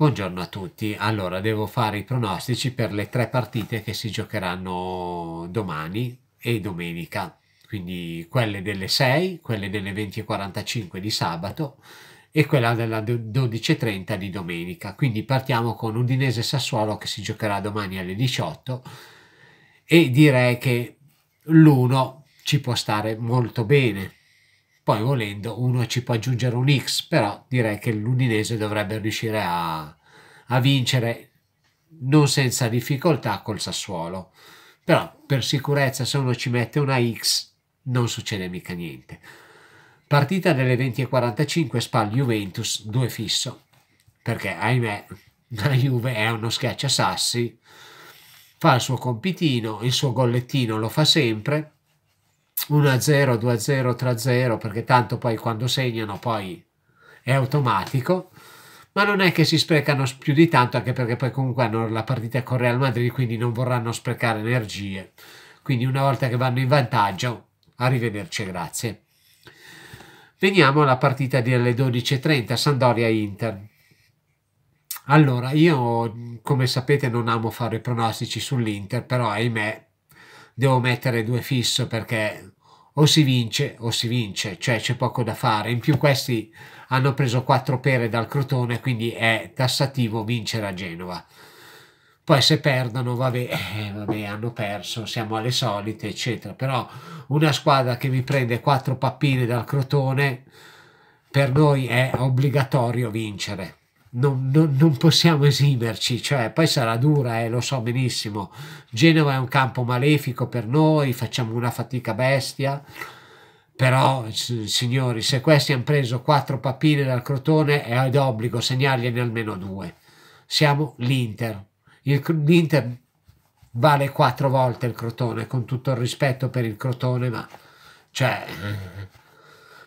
Buongiorno a tutti, allora devo fare i pronostici per le tre partite che si giocheranno domani e domenica, quindi quelle delle 6, quelle delle 20.45 di sabato e quella della 12.30 di domenica. Quindi partiamo con Udinese Sassuolo che si giocherà domani alle 18 e direi che l'uno ci può stare molto bene poi volendo uno ci può aggiungere un X, però direi che l'Udinese dovrebbe riuscire a, a vincere non senza difficoltà col Sassuolo. Però per sicurezza se uno ci mette una X non succede mica niente. Partita delle 20.45 Spal Juventus 2 fisso, perché ahimè la Juve è uno schiacciasassi, fa il suo compitino, il suo gollettino lo fa sempre, 1-0, 2-0, 3-0, perché tanto poi quando segnano poi è automatico, ma non è che si sprecano più di tanto, anche perché poi comunque hanno la partita con Real Madrid, quindi non vorranno sprecare energie. Quindi una volta che vanno in vantaggio, arrivederci, grazie. Veniamo alla partita delle 12.30, Sandoria-Inter. Allora, io come sapete non amo fare pronostici sull'Inter, però ahimè devo mettere due fisso perché o si vince o si vince, cioè c'è poco da fare. In più questi hanno preso quattro pere dal Crotone, quindi è tassativo vincere a Genova. Poi se perdono, vabbè, eh, vabbè, hanno perso, siamo alle solite, eccetera. Però una squadra che mi prende quattro pappine dal Crotone, per noi è obbligatorio vincere non, non, non, possiamo esimerci, cioè poi sarà dura, eh, lo so benissimo. Genova è un campo malefico per noi, facciamo una fatica bestia. Però, signori, se questi hanno preso quattro papine dal Crotone è d'obbligo segnargliene almeno due. Siamo l'Inter. L'Inter vale quattro volte il Crotone, con tutto il rispetto per il Crotone, ma cioè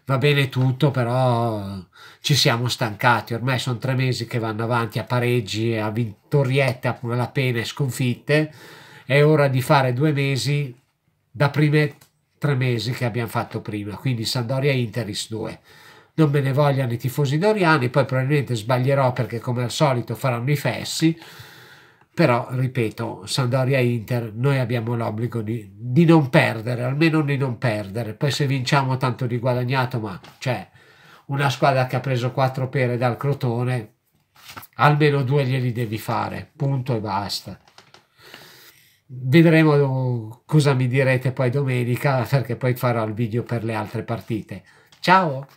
va bene tutto, però ci siamo stancati. Ormai sono tre mesi che vanno avanti a pareggi, a vittoriette, a malapena e sconfitte. È ora di fare due mesi da prime tre mesi che abbiamo fatto prima, quindi Sandoria e Interis 2. Non me ne vogliano i tifosi doriani, poi probabilmente sbaglierò perché come al solito faranno i fessi però, ripeto, Sandoria-Inter, noi abbiamo l'obbligo di, di, non perdere, almeno di non perdere. Poi se vinciamo tanto di guadagnato, ma cioè una squadra che ha preso quattro pere dal Crotone, almeno due glieli devi fare, punto e basta. Vedremo cosa mi direte poi domenica, perché poi farò il video per le altre partite. Ciao!